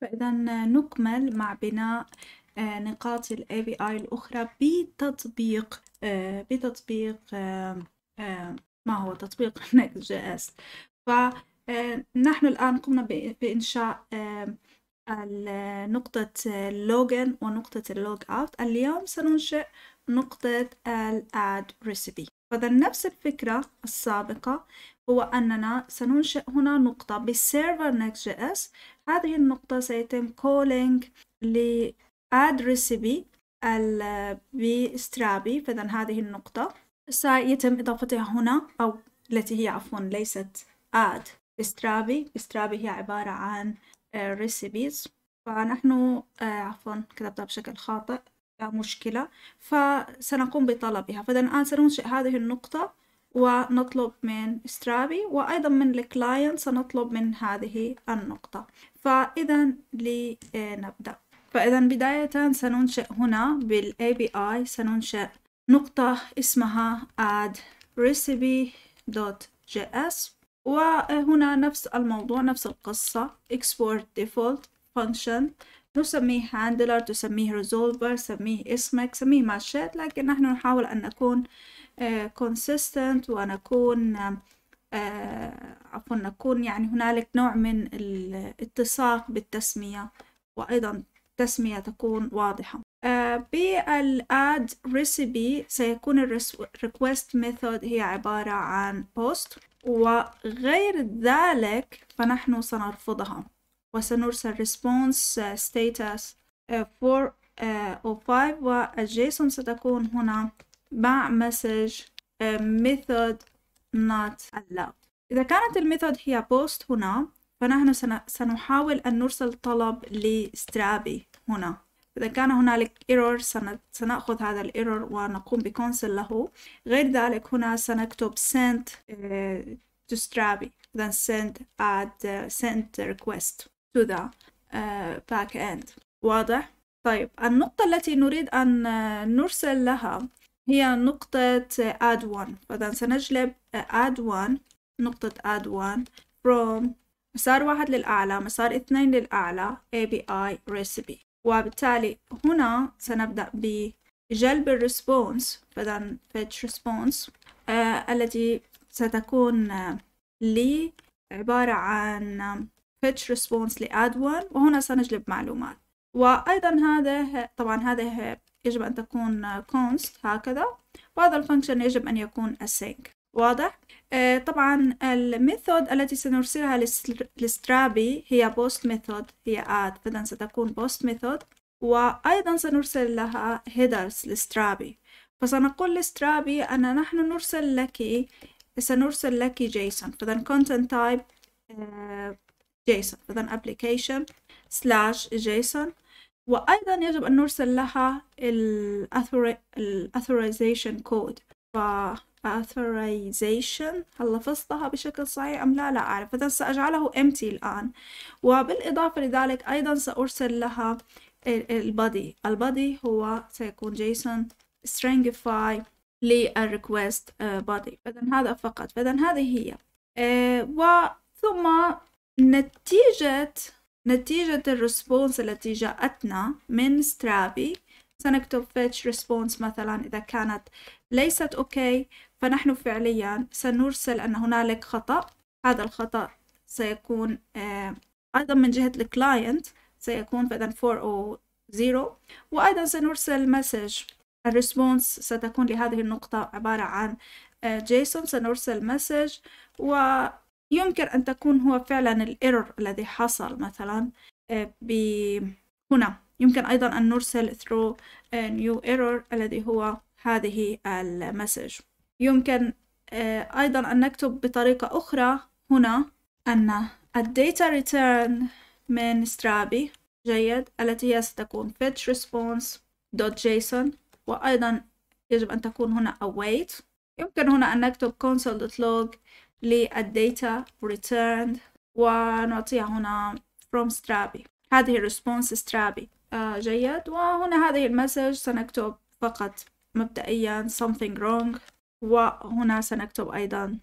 فإذا نكمل مع بناء آه، نقاط ال API الأخرى بتطبيق آه، بتطبيق آه، ما هو تطبيق Next.js جي اس فنحن الآن قمنا بإنشاء نقطة login ونقطة اللوج اوت اليوم سننشئ نقطة ال add recipe فإذا نفس الفكرة السابقة هو أننا سننشئ هنا نقطة بالسيرفر اس هذه النقطة سيتم calling ل add recipe بسترابي فإذا هذه النقطة سيتم إضافتها هنا أو التي هي عفوا ليست add استرابي استرابي هي عبارة عن آه، recipes فنحن آه، عفوا كتبتها بشكل خاطئ مشكلة فسنقوم بطلبها فإذا الآن سننشئ هذه النقطة ونطلب من سترابي وأيضا من الكلاينت سنطلب من هذه النقطة فإذا لنبدأ فإذا بداية سننشئ هنا بالـ API سننشئ نقطة اسمها add recipe.js وهنا نفس الموضوع نفس القصة export default function نسميه handler تسميه resolver سميه اسمك سميه ما شئت لكن نحن نحاول أن نكون كونسيستنت آه، وأنا أكون آه، عفوا نكون يعني هنالك نوع من الاتساق بالتسمية وأيضا التسمية تكون واضحة آه، بالاد ريسيبي سيكون الريكوست ميثود هي عبارة عن بوست وغير ذلك فنحن سنرفضها وسنرسل response status 4 و 5 والجيسون ستكون هنا باع مسج uh, method not allowed إذا كانت الميثود هي post هنا فنحن سنحاول أن نرسل طلب لسترابي هنا إذا كان هنالك error سنأخذ هذا الإيرور ونقوم بكونسل له غير ذلك هنا سنكتب send uh, to Strabi then send add uh, send request to the back end واضح؟ طيب النقطة التي نريد أن نرسل لها هي نقطة add one فإذا سنجلب add one نقطة add one from مسار واحد للأعلى مسار اثنين للأعلى ABI recipe وبالتالي هنا سنبدأ بجلب الريسبونس فإذا fetch response آه التي ستكون آه، لي عبارة عن آه، fetch response ل add وهنا سنجلب معلومات وأيضا هذا طبعا هذا يجب أن تكون const هكذا وهذا الفانكشن يجب أن يكون async واضح؟ آه، طبعا الميثود التي سنرسلها لسترابي هي post method هي add فإذا ستكون post method وأيضا سنرسل لها headers لسترابي فسنقول لسترابي أن نحن نرسل لك سنرسل لك جيسون فإذا content type جيسون آه، فإذا application slash جيسون وأيضا يجب أن نرسل لها ال authorization code ف authorization هل لفظتها بشكل صحيح أم لا لا أعرف إذا سأجعله empty الآن وبالإضافة لذلك أيضا سأرسل لها البادي البادي هو سيكون جيسون stringify للريكوست بادي آه، إذا هذا فقط فإذا هذه هي آه، وثم نتيجة نتيجة الريسبونس التي جاءتنا من سترابي سنكتب fetch response مثلا إذا كانت ليست أوكي فنحن فعليا سنرسل أن هنالك خطأ هذا الخطأ سيكون آه، أيضا من جهة الكلاينت سيكون فإذا 0 وأيضا سنرسل مسج الريسبونس ستكون لهذه النقطة عبارة عن آه، جيسون سنرسل مسج و يمكن أن تكون هو فعلا الإيرور الذي حصل مثلا آه، هنا يمكن أيضا أن نرسل through آه، new error الذي هو هذه المسج يمكن آه، أيضا أن نكتب بطريقة أخرى هنا أن الداتا return من سترابي جيد التي هي ستكون fetch response .json وأيضا يجب أن تكون هنا await يمكن هنا أن نكتب console.log للداتا returned ونعطيها هنا from strapi هذه الريسبونس strapi آه جيد وهنا هذه المسج سنكتب فقط مبدئيا something wrong وهنا سنكتب أيضا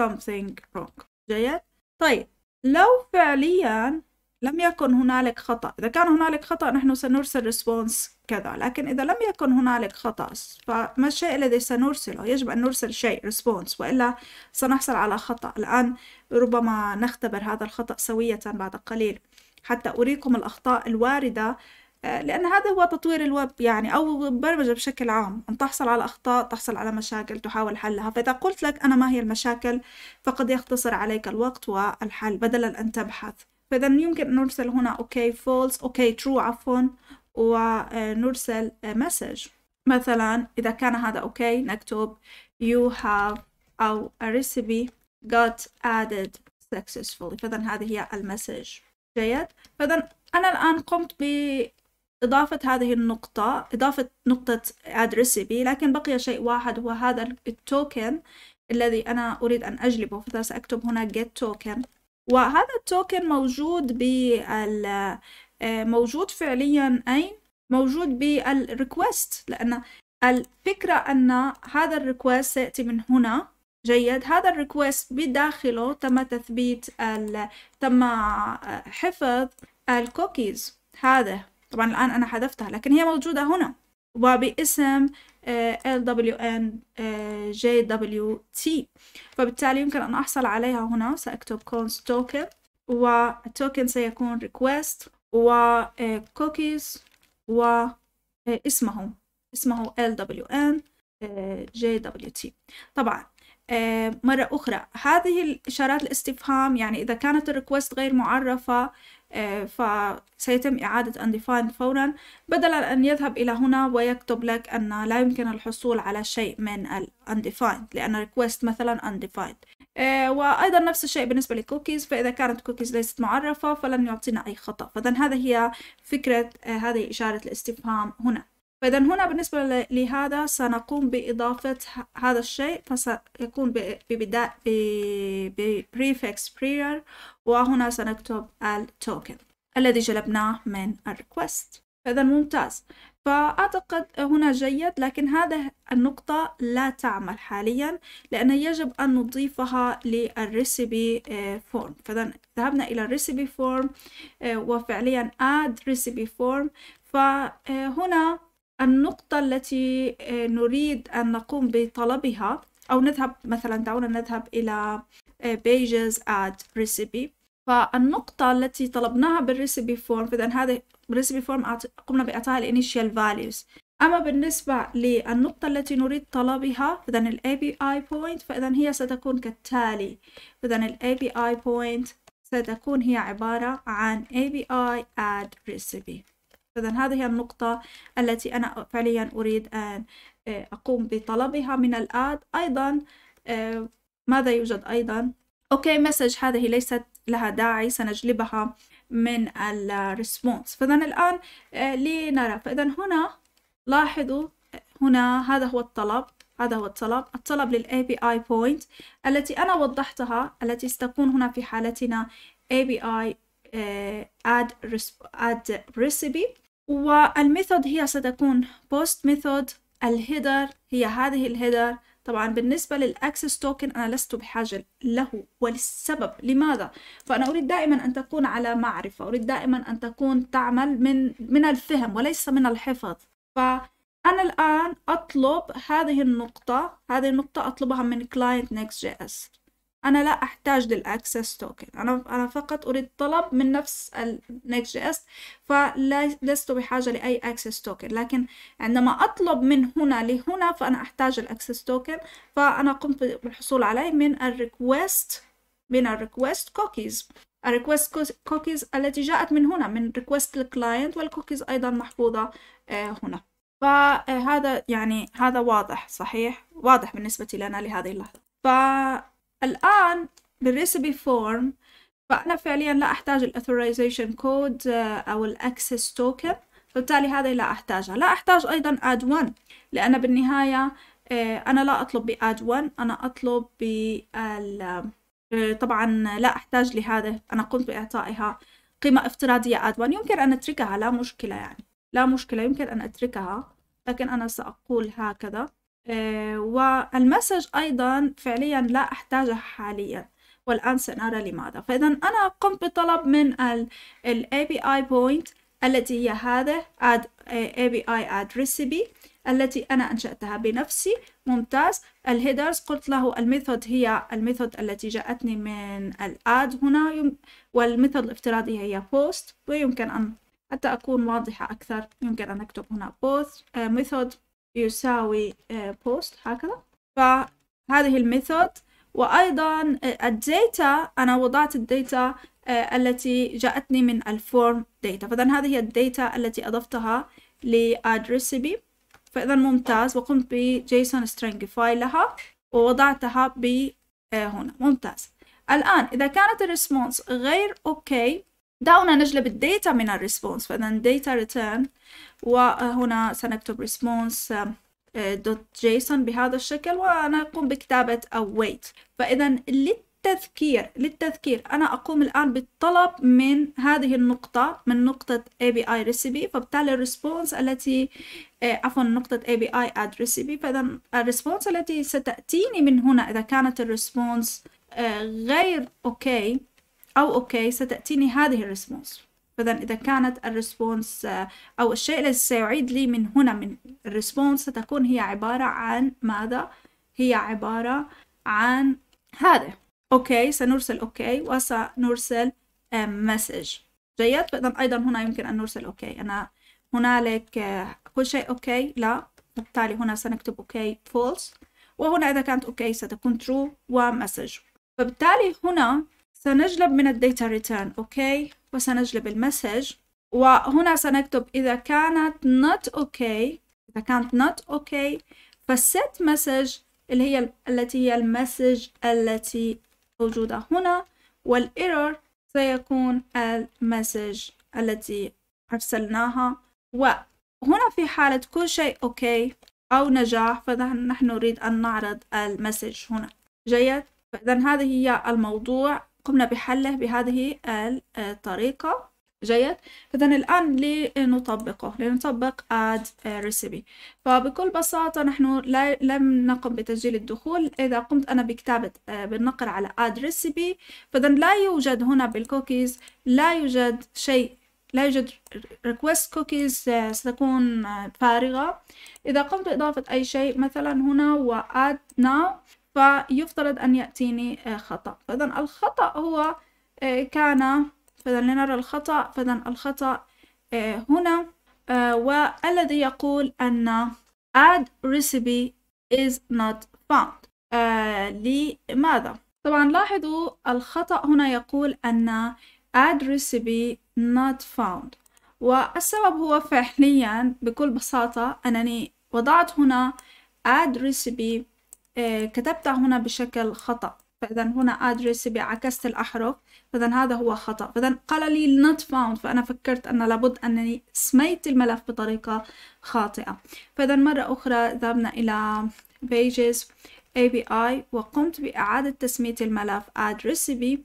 something wrong جيد طيب لو فعليا لم يكن هنالك خطأ إذا كان هنالك خطأ نحن سنرسل ريسبونس كذا لكن إذا لم يكن هنالك خطأ فما الشيء الذي سنرسله يجب أن نرسل شيء ريسبونس وإلا سنحصل على خطأ الآن ربما نختبر هذا الخطأ سوية بعد قليل حتى أريكم الأخطاء الواردة آه، لأن هذا هو تطوير الويب يعني أو البرمجة بشكل عام أن تحصل على أخطاء تحصل على مشاكل تحاول حلها فإذا قلت لك أنا ما هي المشاكل فقد يختصر عليك الوقت والحل بدلا أن تبحث فإذا يمكن أن نرسل هنا أوكي فولس أوكي ترو عفوا ونرسل آه، مسج آه، مثلا إذا كان هذا أوكي نكتب you have أو a recipe got added successfully فإذا هذه هي المسج جيد فإذا أنا الآن قمت بإضافة هذه النقطة إضافة نقطة add recipe لكن بقي شيء واحد هو هذا التوكن الذي أنا أريد أن أجلبه فإذا سأكتب هنا get token وهذا التوكن موجود بال آه، موجود فعليا أين؟ موجود بالريكوست لأن الفكرة أن هذا الريكوست سيأتي من هنا جيد هذا الريكوست بداخله تم تثبيت ال... تم آه، حفظ الكوكيز هذا طبعا الآن أنا حذفتها لكن هي موجودة هنا وباسم آه، LWNJWT آه، فبالتالي يمكن أن أحصل عليها هنا سأكتب كونس توكن والتوكن سيكون request و آه، cookies و اسمه اسمه طبعا مرة أخرى هذه الإشارات الاستفهام يعني إذا كانت الريكوست غير معرفة فسيتم إعادة undefined فورا بدلا أن يذهب إلى هنا ويكتب لك أن لا يمكن الحصول على شيء من ال undefined لأن request مثلا undefined آه، وأيضا نفس الشيء بالنسبة للكوكيز فإذا كانت كوكيز ليست معرفة فلن يعطينا أي خطأ فإذا هذا هي فكرة آه، هذه إشارة الاستفهام هنا فإذا هنا بالنسبة لهذا سنقوم بإضافة هذا الشيء فسيكون ب ببريفكس prior وهنا سنكتب التوكن الذي جلبناه من الريكوست هذا ممتاز فأعتقد هنا جيد لكن هذه النقطة لا تعمل حاليا لأن يجب أن نضيفها للريسيبي فورم آه، فإذا ذهبنا إلى الريسيبي فورم آه، وفعليا add recipe form فهنا النقطة التي آه، نريد أن نقوم بطلبها أو نذهب مثلا دعونا نذهب إلى Uh, pages add recipe فالنقطة التي طلبناها بالريسيبي فورم فإذا هذه الريسيبي فورم قمنا بإعطائها الانيشال فاليوز أما بالنسبة للنقطة التي نريد طلبها فإذا الـ API point فإذا هي ستكون كالتالي فإذا الـ API point ستكون هي عبارة عن API add recipe فإذا هذه هي النقطة التي أنا فعليا أريد أن uh، أقوم بطلبها من الآد أيضا uh، ماذا يوجد أيضا أوكي مسج هذه ليست لها داعي سنجلبها من الريسبونس فإذا الآن آه، لنرى فإذا هنا لاحظوا هنا هذا هو الطلب هذا هو الطلب الطلب للـ API point التي أنا وضحتها التي ستكون هنا في حالتنا API آه، add, add recipe والميثود هي ستكون post method الهيدر هي هذه الهيدر طبعا بالنسبة للأكسس توكن أنا لست بحاجة له وللسبب لماذا؟ فأنا أريد دائما أن تكون على معرفة أريد دائما أن تكون تعمل من, من الفهم وليس من الحفظ فأنا الآن أطلب هذه النقطة هذه النقطة أطلبها من client next.js انا لا احتاج للاكسس توكن انا انا فقط اريد طلب من نفس النكست جي اس فلست بحاجه لاي اكسس توكن لكن عندما اطلب من هنا لهنا فانا احتاج الاكسس توكن فانا قمت بالحصول عليه من الريكوست من الريكوست كوكيز الريكوست كوكيز التي جاءت من هنا من ريكوست الكلاينت والكوكيز ايضا محفوظه آه، هنا فهذا آه، يعني هذا واضح صحيح واضح بالنسبه لنا لهذه اللحظه ف الآن بالريسبي فورم فأنا فعليا لا أحتاج الأثورايزيشن آه، كود أو الأكسس توكن فبالتالي هذه لا أحتاجها لا أحتاج أيضا add one لأن بالنهاية آه، أنا لا أطلب بأد add أنا أطلب بال آه، طبعا لا أحتاج لهذا أنا قمت بإعطائها قيمة افتراضية أد one يمكن أن أتركها لا مشكلة يعني لا مشكلة يمكن أن أتركها لكن أنا سأقول هكذا آه، والمسج أيضا فعليا لا أحتاجه حاليا والآن سنرى لماذا فإذا أنا قمت بطلب من ال API point التي هي هذا add آه، API add recipe التي أنا أنشأتها بنفسي ممتاز الهيدرز قلت له الميثود هي الميثود التي جاءتني من الاد هنا والميثود الافتراضية هي post ويمكن أن حتى أكون واضحة أكثر يمكن أن أكتب هنا بوست آه، method يساوي بوست آه، هكذا فهذه الميثود وأيضا آه، الداتا أنا وضعت الداتا آه، التي جاءتني من الفورم داتا فإذا هذه هي الداتا التي أضفتها لأدريسبي فإذا ممتاز وقمت بجيسون سترينجيفاي لها ووضعتها ب هنا ممتاز الآن إذا كانت الريسبونس غير أوكي دعونا نجلب الداتا من الريسبونس فإذا data return وهنا سنكتب response.json آه، بهذا الشكل وأنا أقوم بكتابة await فإذا للتذكير للتذكير أنا أقوم الآن بالطلب من هذه النقطة من نقطة API recipe فبالتالي response التي آه، عفوا نقطة API add recipe فإذا الريسبونس التي ستأتيني من هنا إذا كانت الريسبونس آه، غير أوكي أو أوكي ستأتيني هذه الريسبونس فإذا إذا كانت الريسبونس آه، أو الشيء الذي سيعيد لي من هنا من الريسبونس ستكون هي عبارة عن ماذا؟ هي عبارة عن هذا أوكي سنرسل أوكي وسنرسل مسج آه، جيد فإذا أيضا هنا يمكن أن نرسل أوكي أنا هنالك آه، كل شيء أوكي لا بالتالي هنا سنكتب أوكي فولس وهنا إذا كانت أوكي ستكون ترو ومسج فبالتالي هنا سنجلب من الداتا ريتيرن أوكي وسنجلب المسج وهنا سنكتب إذا كانت not okay إذا كانت not okay فالset message اللي هي التي هي المسج التي موجودة هنا والايرور سيكون المسج التي أرسلناها وهنا في حالة كل شيء أوكي أو نجاح فنحن نريد أن نعرض المسج هنا جيد فإذا هذه هي الموضوع قمنا بحله بهذه الطريقة جيد إذا الآن لنطبقه لنطبق add recipe فبكل بساطة نحن لا لم نقم بتسجيل الدخول إذا قمت أنا بكتابة آه، بالنقر على add recipe فإذا لا يوجد هنا بالكوكيز لا يوجد شيء لا يوجد request cookies آه، ستكون آه، فارغة إذا قمت بإضافة أي شيء مثلا هنا و add now فيفترض أن يأتيني آه، خطأ فإذا الخطأ هو آه، كان فإذا لنرى الخطأ فإذا الخطأ آه، هنا والذي يقول أن add recipe is not found لماذا؟ طبعا لاحظوا الخطأ هنا يقول أن add recipe not found والسبب هو فعليا بكل بساطة أنني وضعت هنا add recipe آه، كتبتها هنا بشكل خطأ فإذا هنا address عكست الأحرف فإذا هذا هو خطأ فإذا قال لي not found فأنا فكرت أن لابد أنني سميت الملف بطريقة خاطئة فإذا مرة أخرى ذهبنا إلى pages API وقمت بإعادة تسمية الملف add recipe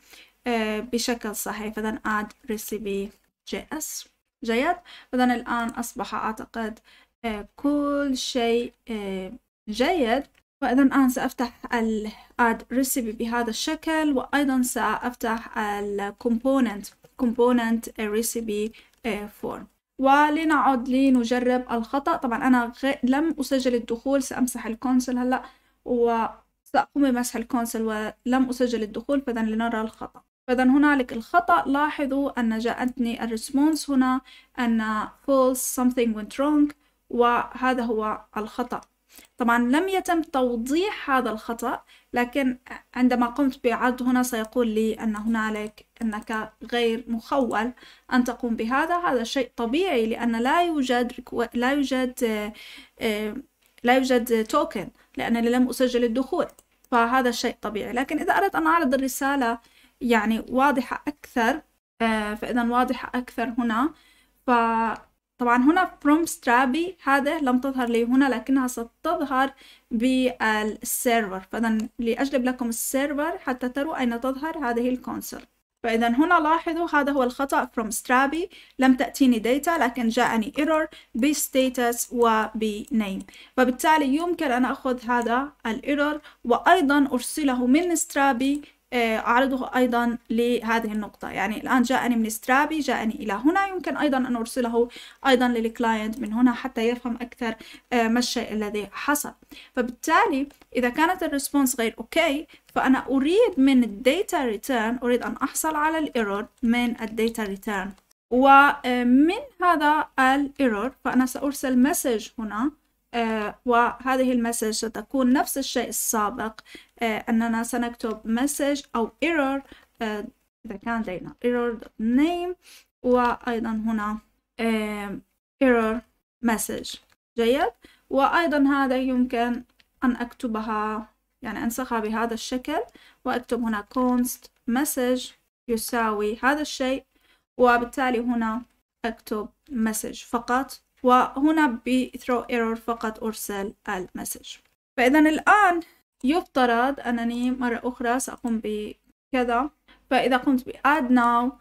آه، بشكل صحيح فإذا add recipe js جيد فإذا الآن أصبح أعتقد آه، كل شيء جيد فإذا الآن سأفتح ال Add Recipe بهذا الشكل وأيضا سأفتح ال Component Component Recipe Form ولنعد لنجرب الخطأ طبعا أنا لم أسجل الدخول سأمسح الكونسل هلأ وسأقوم بمسح الكونسل ولم أسجل الدخول فإذا لنرى الخطأ فإذا هنالك الخطأ لاحظوا أن جاءتني الريسبونس هنا أن false something went wrong وهذا هو الخطأ طبعا لم يتم توضيح هذا الخطأ لكن عندما قمت بعرض هنا سيقول لي أن هنالك أنك غير مخول أن تقوم بهذا هذا شيء طبيعي لأن لا يوجد لا يوجد آه، لا يوجد توكن لأنني لم أسجل الدخول فهذا شيء طبيعي لكن إذا أردت أن أعرض الرسالة يعني واضحة أكثر آه، فإذا واضحة أكثر هنا ف طبعا هنا from strapi هذا لم تظهر لي هنا لكنها ستظهر بالسيرفر فإذا لأجلب لكم السيرفر حتى تروا أين تظهر هذه الكونسول فإذا هنا لاحظوا هذا هو الخطأ from strapi لم تأتيني data لكن جاءني error ب status name فبالتالي يمكن أن أخذ هذا الايرور وأيضا أرسله من strapi آه، أعرضه أيضا لهذه النقطة يعني الآن جاءني من سترابي جاءني إلى هنا يمكن أيضا أن أرسله أيضا للكلاينت من هنا حتى يفهم أكثر آه، ما الشيء الذي حصل فبالتالي إذا كانت الريسبونس غير أوكي فأنا أريد من الديتا ريتيرن أريد أن أحصل على الإيرور من الديتا ريتيرن ومن آه، هذا الايرور فأنا سأرسل مسج هنا آه، وهذه المسج ستكون نفس الشيء السابق آه، أننا سنكتب مسج أو error آه، إذا كان لدينا error name وأيضا هنا error message جيد وأيضا هذا يمكن أن أكتبها يعني أنسخها بهذا الشكل وأكتب هنا const message يساوي هذا الشيء وبالتالي هنا أكتب message فقط وهنا بثرو ايرور فقط أرسل المسج فإذا الآن يفترض أنني مرة أخرى سأقوم بكذا فإذا قمت بأد ناو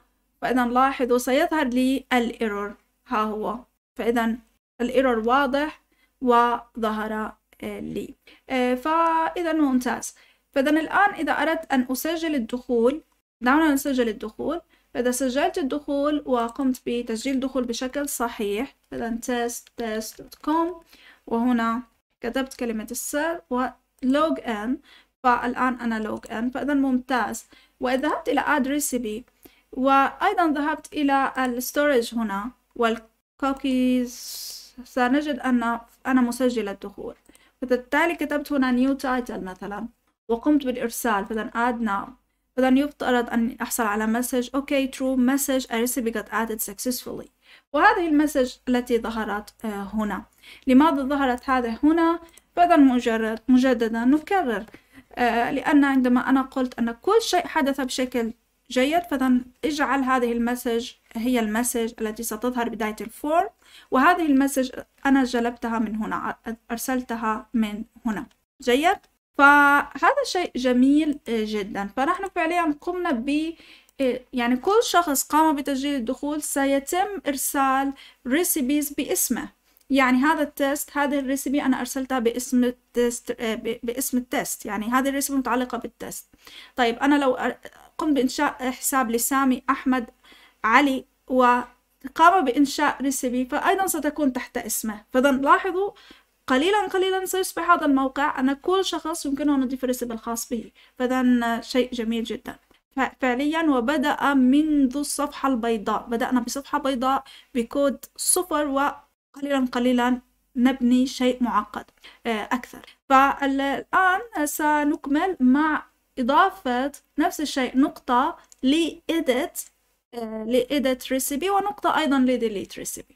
فإذا لاحظوا سيظهر لي الإيرور ها هو فإذا الإيرور واضح وظهر لي آه، فإذا ممتاز فإذا الآن إذا أردت أن أسجل الدخول دعونا نسجل الدخول فإذا سجلت الدخول وقمت بتسجيل دخول بشكل صحيح مثلا test test.com وهنا كتبت كلمة السر ولوج ان فالآن أنا لوج ان فإذا ممتاز وذهبت إلى add recipe وأيضا ذهبت إلى الستورج هنا والكوكيز سنجد أن أنا مسجلة الدخول فبالتالي كتبت هنا new title مثلا وقمت بالإرسال فإذا add now فإذا يفترض أن أحصل على مسج أوكي ترو مسج a recipe got added successfully وهذه المسج التي ظهرت آه، هنا لماذا ظهرت هذا هنا فإذا مجرد مجددا نكرر آه، لأن عندما أنا قلت أن كل شيء حدث بشكل جيد فإذا اجعل هذه المسج هي المسج التي ستظهر بداية الفورم وهذه المسج أنا جلبتها من هنا أرسلتها من هنا جيد فهذا شيء جميل آه، جدا فنحن فعليا قمنا ب آه، يعني كل شخص قام بتسجيل الدخول سيتم إرسال ريسيبيز باسمه يعني هذا التست هذه الريسيبي أنا أرسلتها باسم التست آه، باسم التست يعني هذه الريسيبي متعلقة بالتست طيب أنا لو قمت بإنشاء حساب لسامي أحمد علي وقام بإنشاء ريسيبي فأيضا ستكون تحت اسمه فإذا لاحظوا قليلا قليلا سيصبح هذا الموقع أن كل شخص يمكنه أن يضيف الرسم الخاص به فإذا شيء جميل جدا فعليا وبدأ منذ الصفحة البيضاء بدأنا بصفحة بيضاء بكود صفر وقليلا قليلا نبني شيء معقد آه، أكثر فالآن سنكمل مع إضافة نفس الشيء نقطة لإيديت آه، لإيديت ريسيبي ونقطة أيضا لديليت ريسيبي